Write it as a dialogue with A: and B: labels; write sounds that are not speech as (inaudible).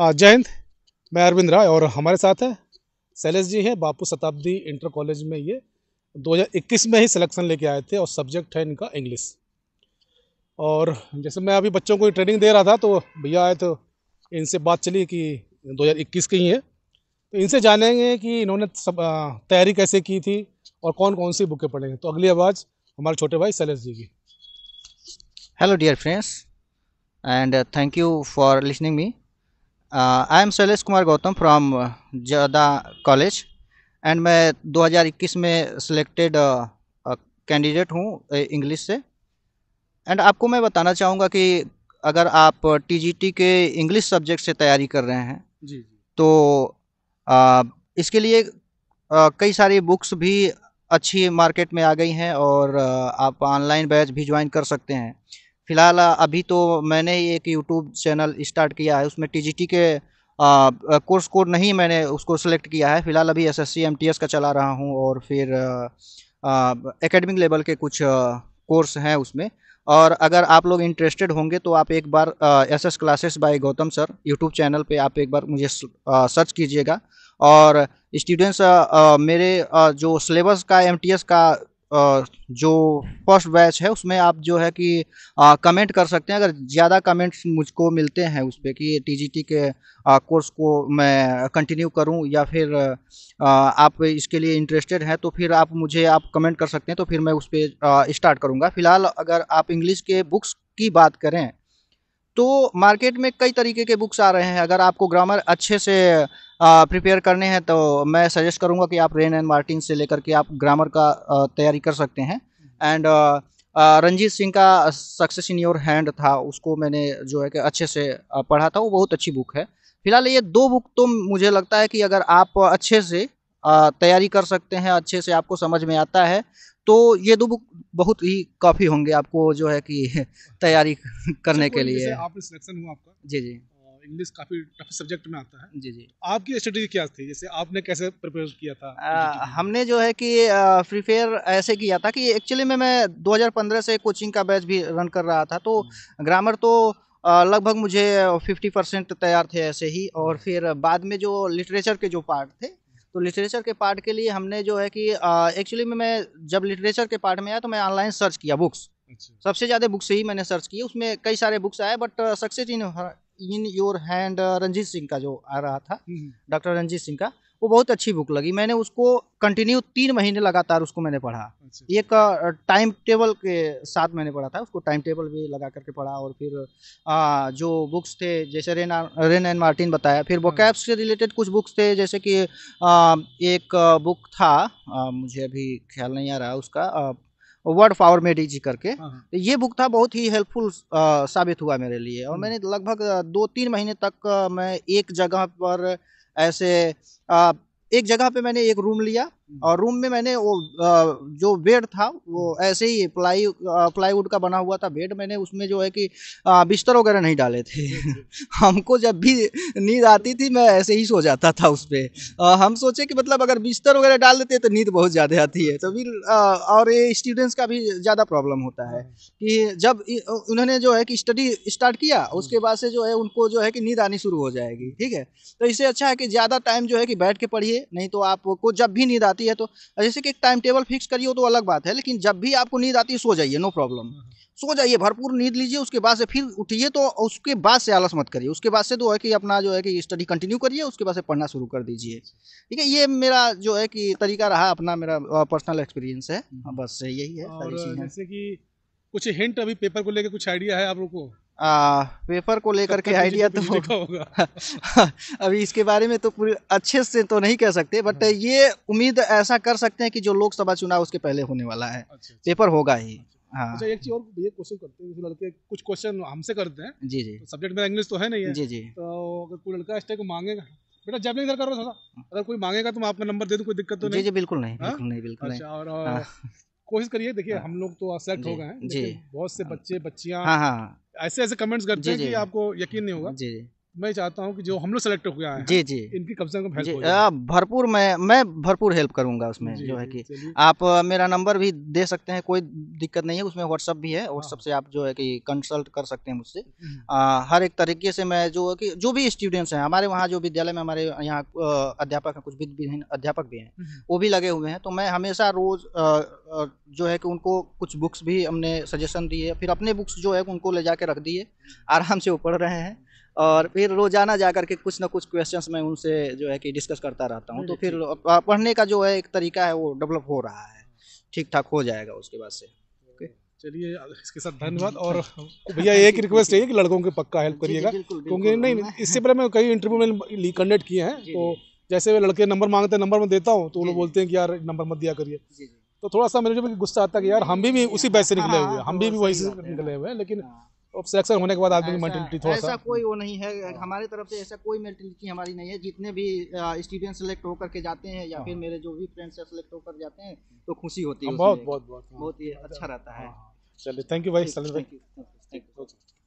A: जयंत मैं अरविंद राय और हमारे साथ है शैलेश जी है बापू शताब्दी इंटर कॉलेज में ये 2021 में ही सिलेक्शन लेके आए थे और सब्जेक्ट है इनका इंग्लिश और जैसे मैं अभी बच्चों को ट्रेनिंग दे रहा था तो भैया आए तो इनसे बात चली कि 2021 की ही है तो इनसे जानेंगे कि इन्होंने तैयारी कैसे की थी और कौन कौन सी बुकें पढ़ेंगे तो अगली आवाज़ हमारे छोटे भाई शैलेश जी की
B: hello dear friends and thank you for listening me I am Shailesh Kumar Gautam from जदा कॉलेज एंड मैं 2021 में सिलेक्टेड कैंडिडेट uh, हूँ इंग्लिश uh, से एंड आपको मैं बताना चाहूँगा कि अगर आप टीजीटी uh, के इंग्लिश सब्जेक्ट से तैयारी कर रहे हैं जी, जी. तो आ, इसके लिए कई सारी बुक्स भी अच्छी मार्केट में आ गई हैं और आप ऑनलाइन बैच भी ज्वाइन कर सकते हैं फ़िलहाल अभी तो मैंने एक यूट्यूब चैनल स्टार्ट किया है उसमें टी के कोर्स कोड नहीं मैंने उसको सेलेक्ट किया है फ़िलहाल अभी एस एस का चला रहा हूँ और फिर एकेडमिक लेवल के कुछ कोर्स हैं उसमें और अगर आप लोग इंटरेस्टेड होंगे तो आप एक बार S S classes by Gautam sir YouTube channel पे आप एक बार मुझे सर्च कीजिएगा और स्टूडेंट्स मेरे आ, जो सिलेबस का एम का जो फर्स्ट बैच है उसमें आप जो है कि कमेंट कर सकते हैं अगर ज़्यादा कमेंट्स मुझको मिलते हैं उस पर कि टीजीटी के कोर्स को मैं कंटिन्यू करूं या फिर आप इसके लिए इंटरेस्टेड हैं तो फिर आप मुझे आप कमेंट कर सकते हैं तो फिर मैं उस पर स्टार्ट करूंगा फ़िलहाल अगर आप इंग्लिश के बुक्स की बात करें तो मार्केट में कई तरीके के बुक्स आ रहे हैं अगर आपको ग्रामर अच्छे से प्रिपेयर करने हैं तो मैं सजेस्ट करूंगा कि आप रेन एंड मार्टिन से लेकर के आप ग्रामर का तैयारी कर सकते हैं एंड रंजीत सिंह का सक्सेस इन योर हैंड था उसको मैंने जो है कि अच्छे से पढ़ा था वो बहुत अच्छी बुक है फिलहाल ये दो बुक तो मुझे लगता है कि अगर आप अच्छे से तैयारी कर सकते हैं अच्छे से आपको समझ में आता है तो ये दो बुक बहुत ही काफ़ी होंगे आपको जो है कि (laughs) तैयारी अच्छा, करने के लिए आप
A: सिलेक्शन हुआ आपका जी जी इंग्लिश काफ़ी टफ सब्जेक्ट में आता है जी जी आपकी स्ट्रेटेजी क्या थी जैसे आपने कैसे प्रिपेयर किया था आ,
B: हमने जो है कि प्रिपेयर ऐसे किया था कि एक्चुअली में मैं 2015 से कोचिंग का बैच भी रन कर रहा था तो ग्रामर हम्म। तो लगभग मुझे 50 परसेंट तैयार थे ऐसे ही और फिर बाद में जो लिटरेचर के जो पार्ट थे तो लिटरेचर के पार्ट के लिए हमने जो है कि एक्चुअली में मैं जब लिटरेचर के पार्ट में आया तो मैं ऑनलाइन सर्च किया बुक्स अच्छा। सबसे ज़्यादा बुक्स ही मैंने सर्च की उसमें कई सारे बुक्स आए but success in in your hand Ranjeet Singh का जो आ रहा था हम्म, हम्म। डॉक्टर रंजीत सिंह का वो बहुत अच्छी बुक लगी मैंने उसको कंटिन्यू तीन महीने लगातार उसको मैंने पढ़ा अच्छा। एक टाइम टेबल के साथ मैंने पढ़ा था उसको टाइम टेबल भी लगा करके पढ़ा और फिर आ, जो बुक्स थे जैसे रेन रेन एंड मार्टिन बताया फिर वोकैब्स हाँ। से रिलेटेड कुछ बुक्स थे जैसे कि आ, एक बुक था आ, मुझे अभी ख्याल नहीं आ रहा उसका वर्ड पावर में डीजी करके हाँ, हाँ। तो ये बुक था बहुत ही हेल्पफुल साबित हुआ मेरे लिए और हम्म। मैंने लगभग दो तीन महीने तक मैं एक जगह पर ऐसे आ, एक जगह पे मैंने एक रूम लिया और रूम में मैंने वो जो बेड था वो ऐसे ही प्लाई प्लाईवुड का बना हुआ था बेड मैंने उसमें जो है कि बिस्तर वगैरह नहीं डाले थे (laughs) हमको जब भी नींद आती थी मैं ऐसे ही सो जाता था उस पर हम सोचे कि मतलब अगर बिस्तर वगैरह डाल देते तो नींद बहुत ज़्यादा आती है तो फिर और ये स्टूडेंट्स का भी ज़्यादा प्रॉब्लम होता है कि जब उन्होंने जो है कि स्टडी स्टार्ट किया उसके बाद से जो है उनको जो है कि नींद आनी शुरू हो जाएगी ठीक है तो इससे अच्छा है कि ज़्यादा टाइम जो है कि बैठ के पढ़िए नहीं तो आपको जब भी नींद आती आती है तो जैसे कि एक टाइम टेबल फिक्स करिए तो अलग बात है लेकिन जब भी आपको नींद आती है सो जाइए नो प्रॉब्लम हाँ, हाँ। सो जाइए भरपूर नींद लीजिए उसके बाद से फिर उठिए तो उसके बाद से आलस मत करिए उसके बाद से तो है कि अपना जो है कि स्टडी कंटिन्यू करिए उसके बाद से पढ़ना शुरू कर दीजिए ठीक है ये मेरा जो है कि तरीका रहा अपना मेरा पर्सनल एक्सपीरियंस है हम्म। हाँ, बस यही है और जैसे कि कुछ
A: हिंट अभी पेपर को लेकर कुछ आइडिया है आप लोग को
B: आ, पेपर को लेकर के आइडिया तो होगा (laughs) अभी इसके बारे में तो पूरे अच्छे से तो नहीं कह सकते बट हाँ। ये उम्मीद ऐसा कर सकते हैं कि जो लोकसभा चुनाव उसके पहले होने वाला है अच्छा, पेपर अच्छा। होगा ही अच्छा, हाँ अच्छा
A: एक चीज और ये क्वेश्चन करते हैं लड़के कुछ क्वेश्चन हमसे करते हैं जी जी सब्जेक्ट मेरा इंग्लिश तो है नहीं है जी जी तो अगर कोई लड़का स्टेक मांगेगा बेटा जब नहीं करो थोड़ा अगर कोई मांगेगा तो मैं आपका नंबर दे दूं कोई दिक्कत तो नहीं जी बिल्कुल नहीं हाँ? बिल्कुल नहीं बिल्कुल अच्छा, नहीं और हाँ। कोशिश करिए देखिए हम लोग तो सेलेक्ट हो गए हैं जी बहुत से बच्चे बच्चियाँ ऐसे ऐसे कमेंट्स करते हैं कि आपको यकीन नहीं होगा जी जी मैं चाहता
B: हूँ कि जो हम लोग सेलेक्ट हो है जी जी इनकी कम से कम भरपूर मैं मैं भरपूर हेल्प करूंगा उसमें जो है कि आप मेरा नंबर भी दे सकते हैं कोई दिक्कत नहीं है उसमें व्हाट्सअप भी है व्हाट्सअप से आप जो है कि कंसल्ट कर सकते हैं मुझसे हम्म। हर एक तरीके से मैं जो है कि जो भी स्टूडेंट्स हैं हमारे वहाँ जो विद्यालय में हमारे यहाँ अध्यापक हैं कुछ विधि अध्यापक भी हैं हम्म। वो भी लगे हुए हैं तो मैं हमेशा रोज जो है कि उनको कुछ बुक्स भी हमने सजेशन दिए फिर अपने बुक्स जो है उनको ले जाके रख दिए हम्म। आराम से वो पढ़ रहे हैं और फिर रोज़ाना जाकर के कुछ ना कुछ क्वेश्चंस मैं उनसे जो है कि डिस्कस करता रहता हूँ तो फिर पढ़ने का जो है एक तरीका है वो डेवलप हो रहा है ठीक ठाक हो जाएगा उसके बाद से चलिए
A: इसके साथ धन्यवाद और भैया एक रिक्वेस्ट है कि
B: लड़कों के पक्का हेल्प करिएगा क्योंकि नहीं इससे
A: पहले मैं कई इंटरव्यू में कंडक्ट किए हैं तो जैसे वे लड़के नंबर मांगते हैं नंबर मैं देता हूँ तो वो लोग बोलते हैं कि यार नंबर मत दिया करिए तो थोड़ा सा मेरे को गुस्सा आता है कि यार हम भी, भी उसी पैसे हाँ, निकले हुए हैं हम भी, भी वहीं से निकले हुए हैं लेकिन हाँ। सिलेक्शन होने के बाद आदमी की मेंटेलिटी थोड़ा ऐसा
B: कोई वो नहीं है हमारे तरफ से ऐसा कोई मेंटेलिटी हमारी नहीं है जितने भी स्टूडेंट सेलेक्ट होकर के जाते हैं या फिर हाँ। मेरे जो भी फ्रेंड्स सेलेक्ट होकर जाते हैं तो खुशी होती है हाँ, बहुत बहुत बहुत हाँ। बहुत ही अच्छा रहता है चलिए थैंक यू भाई सलीम भाई